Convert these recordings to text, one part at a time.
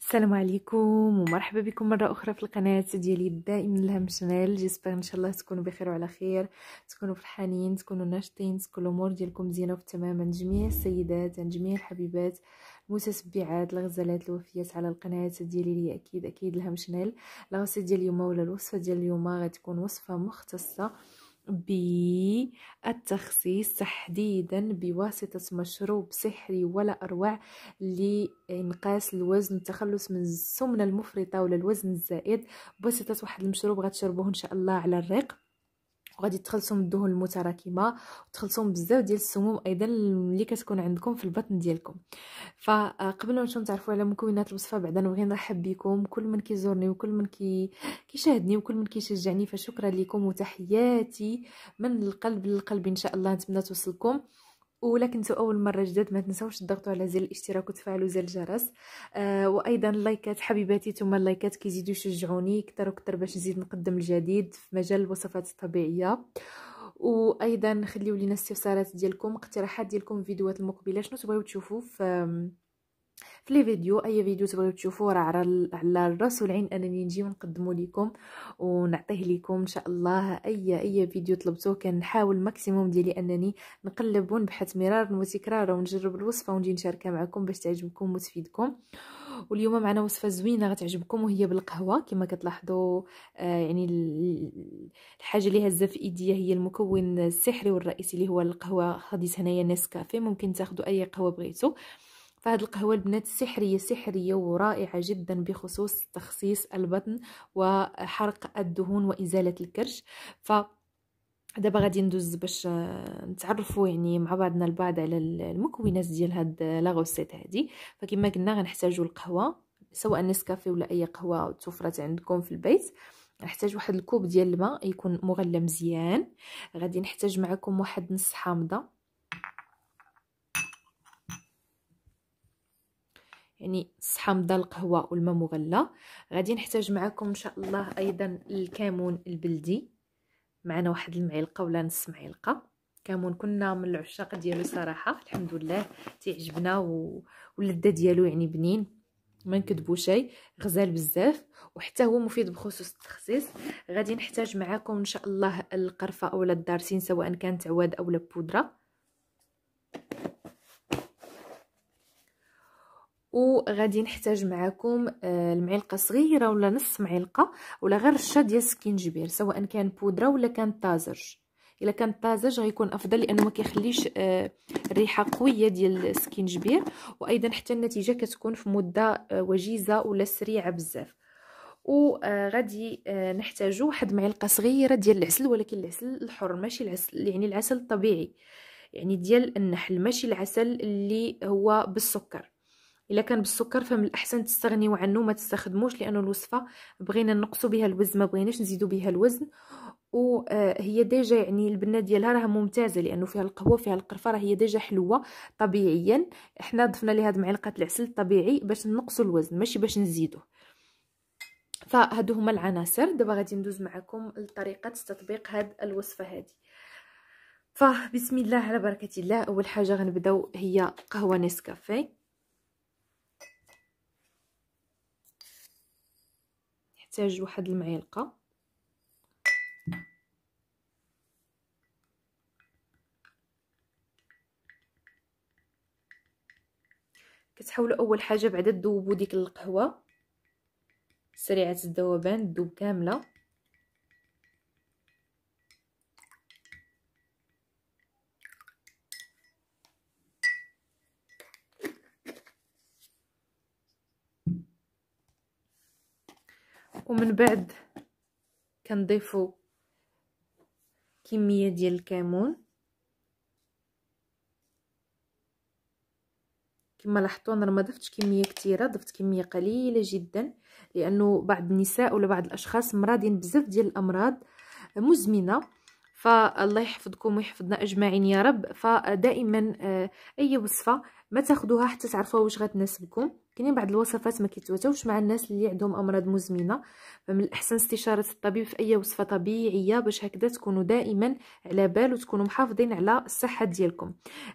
السلام عليكم ومرحبا بكم مرة أخرى في القناة ديالي دائما الهم شنال جيسبر إن شاء الله تكونوا بخير وعلى خير تكونوا فرحانين تكونوا ناشطين تكون الأمور ديالكم مزيانة وتمام عند جميع السيدات عند يعني جميع الحبيبات المتتبعات الغزالات الوفيات على القناة ديالي لي أكيد أكيد الهم شنال لا ديال اليوم ولا الوصفة ديال اليوم غتكون وصفة مختصة بالتخسيس تحديدا بواسطة مشروب سحري ولا أروع لإنقاص الوزن التخلص من السمنة المفرطة ولا الوزن الزائد بواسطة واحد المشروب غتشربوه إن شاء الله على الريق وغادي تخلصوا من الدهون المتراكمه وتخلصوا من بزاف ديال السموم ايضا اللي كتكون عندكم في البطن ديالكم فقبل ما نمشيو نتعرفوا على مكونات الوصفه بعدا نبغي نرحب بكم كل من كيزورني وكل من كي كيشاهدني وكل من كيشجعني فشكرا لكم وتحياتي من القلب للقلب ان شاء الله نتمنى توصلكم ولا كنتو اول مره جداد ما تنساوش تضغطوا على زر الاشتراك وتفعلوا زر الجرس آه وايضا اللايكات حبيباتي ثم اللايكات كيزيدوا يشجعوني اكثر واكثر باش نزيد نقدم الجديد في مجال الوصفات الطبيعيه وايضا خليو لينا استفسارات ديالكم اقتراحات ديالكم في الفيديوهات المقبله شنو تبغيو تشوفوا في في لي فيديو اي فيديو تبغيو تشوفوه راه على على الراس والعين انني نجي ونقدمه لكم ونعطيه لكم ان شاء الله اي اي فيديو طلبتوه كنحاول ماكسيموم ديالي انني نقلب ونبحث مرارا وتكرارا ونجرب الوصفه ونجي نشاركها معكم باش تعجبكم وتفيدكم واليوم معنا وصفه زوينه غتعجبكم وهي بالقهوه كما كتلاحظوا آه يعني الحاجه اللي هزه في ايديا هي المكون السحري والرئيسي اللي هو القهوه خديت هنايا نسكافيه ممكن تاخذوا اي قهوه بغيتو فهاد القهوه البنات سحريه سحريه ورائعه جدا بخصوص تخصيص البطن وحرق الدهون وازاله الكرش ف دابا غادي ندوز باش آه، نتعرفوا يعني مع بعضنا البعض على المكونات ديال هاد لا غوسيت هادي فكما قلنا غنحتاجوا القهوه سواء نسكافيه ولا اي قهوه توفرات عندكم في البيت نحتاج واحد الكوب ديال الماء يكون مغلى مزيان غادي نحتاج معكم واحد نص حامضه يعني حامضه القهوه والماء مغلى غادي نحتاج معكم ان شاء الله ايضا الكمون البلدي معنا واحد المعلقه ولا نص معلقه كمون كنا من العشاق ديالو صراحه الحمد لله تيعجبنا واللذه ديالو يعني بنين ما نكذبو شيء غزال بزاف وحتى هو مفيد بخصوص التخسيس غادي نحتاج معكم ان شاء الله القرفه اولا الدارسين سواء كانت عواد اولا بودره وغادي نحتاج معكم آه، المعلقه صغيره ولا نص معلقه ولا غير رشه ديال السكينجبير سواء كان بودره ولا كان طازج الا كان طازج غيكون افضل لانه ما كيخليش آه، الريحه قويه ديال السكينجبير وايضا حتى النتيجه كتكون في مده آه، وجيزه ولا سريعه بزاف وغادي نحتاجو واحد معلقه صغيره ديال العسل ولكن العسل الحر ماشي العسل يعني العسل الطبيعي يعني ديال النحل ماشي العسل اللي هو بالسكر الا كان بالسكر فمن الاحسن تستغنيو عنه ما تستخدموش لانه الوصفه بغينا نقصوا بها الوزن ما بغيناش نزيدو بها الوزن وهي آه، ديجا يعني البنه ديالها راه ممتازه لانه فيها القهوه فيها القرفه راه هي ديجا حلوه طبيعيا احنا ضفنا لها معلقه العسل الطبيعي باش نقصوا الوزن ماشي باش نزيدوه فهادو هما العناصر دابا غادي ندوز معكم لطريقه تطبيق هاد الوصفه هادي فبسم الله على بركه الله اول حاجه غنبداو هي قهوه نسكافيه نحتاج واحد المعلقه كتحاولوا اول حاجه بعدا تذوبوا ديك القهوه سريعه الذوبان تذوب كامله ومن بعد كنضيفو كميه ديال الكمون كما لاحظتوا انا ما ضفتش كميه كثيره ضفت كميه قليله جدا لانه بعض النساء ولا بعض الاشخاص مرادين بزاف ديال الامراض مزمنه فالله يحفظكم ويحفظنا اجمعين يا رب فدائما آه، اي وصفه ما تاخذوها حتى تعرفوا واش غتناسبكم كاينين بعض الوصفات ما كيتواتوش مع الناس اللي عندهم امراض مزمنه فمن الاحسن استشاره الطبيب في اي وصفه طبيعيه باش هكذا تكونوا دائما على بال وتكونوا محافظين على الصحه ديالكم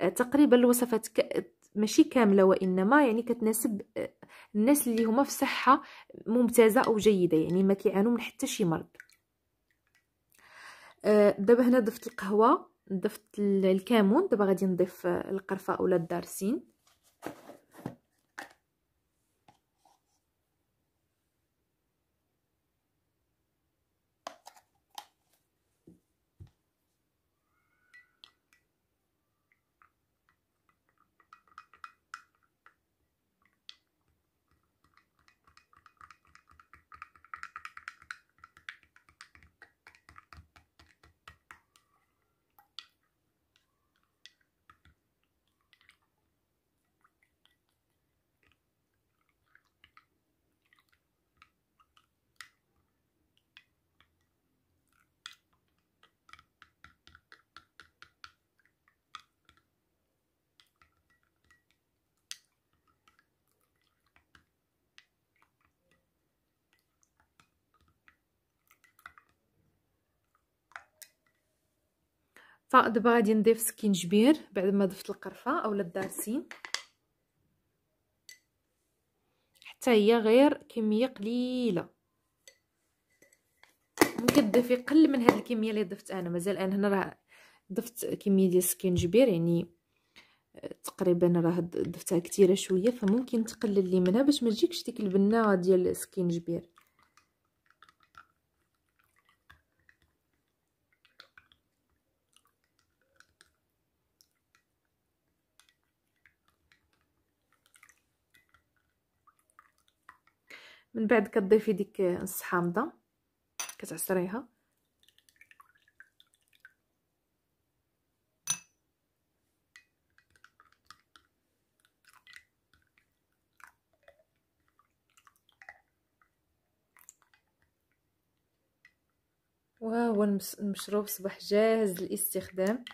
أه، تقريبا الوصفات ك... ماشي كامله وانما يعني كتناسب أه، الناس اللي هما في صحه ممتازه او جيده يعني ما كيعانوا من حتى شي مرض أه، دابا هنا ضفت القهوه ضفت الكمون دابا غادي نضيف القرفه اولا الدارسين فدابا غادي نضيف سكينجبير بعد ما ضفت القرفه اولا الدارسين حتى هي غير كميه قليله ممكن تضيفي قل من هذه الكميه اللي ضفت انا مازال انا هنا راه ضفت كميه ديال السكينجبير يعني آه، تقريبا راه ضفتها كثيره شويه فممكن تقلل لي منها باش ما تجيكش ديك البنه ديال السكينجبير من بعد كتضيفي ديك نص حامضه كتعصريها وهو المشروب صباح جاهز للاستخدام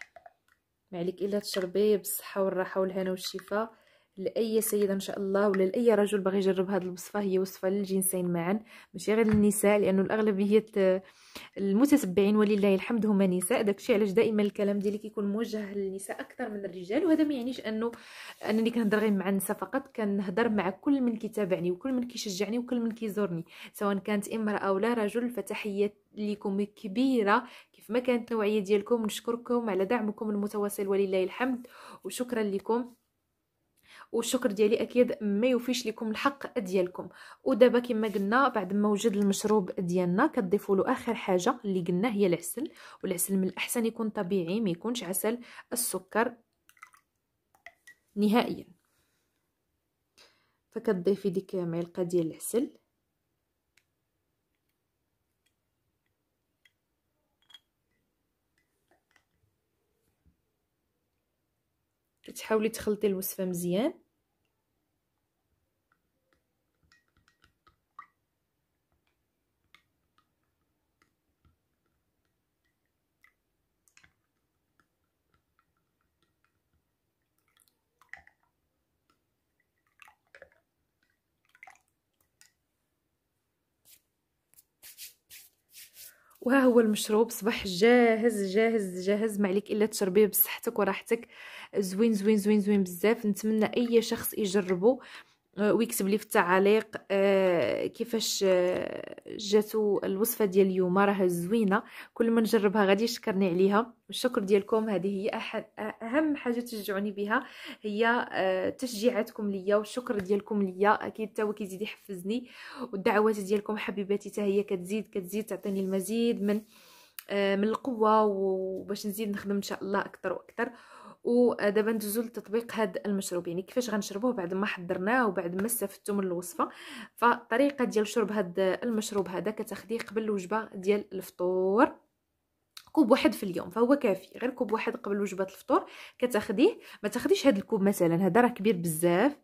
ما عليك الا تشربيه بالصحه والراحه والهنا والشفاء لاي سيده ان شاء الله ولا لاي رجل باغي يجرب هذه الوصفه هي وصفه للجنسين معا ماشي غير للنساء لانه الاغلبيه المتتبعين ولله الحمد هما نساء داكشي علاش دائما الكلام ديالي كيكون موجه للنساء اكثر من الرجال وهذا ما يعنيش انه انني كنهضر غير مع النساء فقط كنهضر مع كل من كيتابعني وكل من كيشجعني وكل من كيزورني سواء كانت امراه او لا رجل فتحيه لكم كبيره كيف ما كانت نوعيه ديالكم نشكركم على دعمكم المتواصل ولله الحمد وشكرا لكم والشكر ديالي اكيد ما يوفيش لكم الحق ديالكم ودابا كما قلنا بعد ما وجد المشروب ديالنا كتضيفوا له اخر حاجه اللي قلنا هي العسل والعسل من الاحسن يكون طبيعي ما يكونش عسل السكر نهائيا فكتضيفي ديك معلقه ديال العسل كتحاولي تخلطي الوصفه مزيان وها هو المشروب صباح جاهز جاهز جاهز ما عليك الا تشربيه بصحتك وراحتك زوين زوين زوين زوين بزاف نتمنى اي شخص يجربه آه، ويكتب لي في التعاليق آه، كيفاش آه، جاتو الوصفه ديال اليوم راه زوينه كل ما نجربها غادي يشكرني عليها الشكر ديالكم هذه هي أحد اهم حاجه تشجعوني بها هي تشجيعاتكم ليا والشكر ديالكم ليا اكيد حتى هو كيزيد يحفزني والدعوات ديالكم حبيباتي حتى هي كتزيد كتزيد تعطيني المزيد من من القوه وباش نزيد نخدم ان شاء الله اكثر واكثر ودابا ندوزو لتطبيق هاد المشروب يعني كيفاش غنشربوه بعد ما حضرناه وبعد ما استفدتو من الوصفه فالطريقه ديال شرب هاد المشروب هذا كتاخديه قبل الوجبه ديال الفطور كوب واحد في اليوم فهو كافي غير كوب واحد قبل وجبه الفطور كتاخديه ما تاخديش هاد الكوب مثلا هذا راه كبير بزاف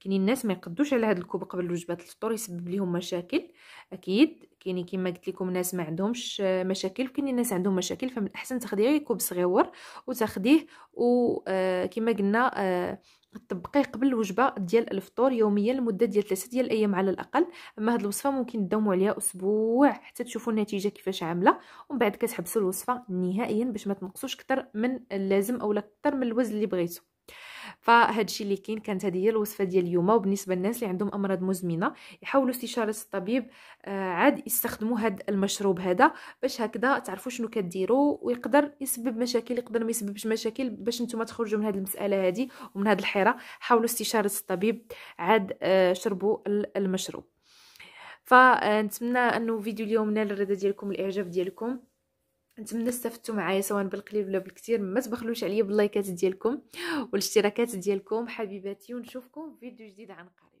كاينين الناس ما يقدوش على هذا الكوب قبل وجبه الفطور يسبب لهم مشاكل اكيد كاينين كما قلت لكم ناس ما عندهمش آه، مشاكل وكاينين ناس عندهم مشاكل فمن الاحسن تاخديه كوب صغيور وتاخديه وكما آه، قلنا آه، تطبقيه قبل الوجبه ديال الفطور يوميا لمده ديال 3 ديال الايام على الاقل اما هاد الوصفه ممكن تداوموا عليها اسبوع حتى تشوفوا النتيجه كيفاش عامله ومن بعد كتحبسوا الوصفه نهائيا باش ما تنقصوش اكثر من اللازم اولا اكثر من الوزن اللي بغيتو فهاد الشيء اللي كاين كانت هذه هي الوصفه ديال اليوم وبالنسبه للناس اللي عندهم امراض مزمنه يحاولوا استشاره الطبيب آه، عاد يستخدموا هذا المشروب هذا باش هكذا تعرفوا شنو كديروا ويقدر يسبب مشاكل يقدر ما يسببش مشاكل باش نتوما تخرجوا من هذه المساله هذه ومن هذه الحيره حاولوا استشاره الطبيب عاد آه، شربوا المشروب فنتمنى انه فيديو اليوم نال الرضا ديالكم الاعجاب ديالكم نتمنى استفدتوا معايا سواء بالقليل ولا بالكثير ما تبخلوش عليا باللايكات ديالكم والاشتراكات ديالكم حبيباتي ونشوفكم في فيديو جديد عن قريب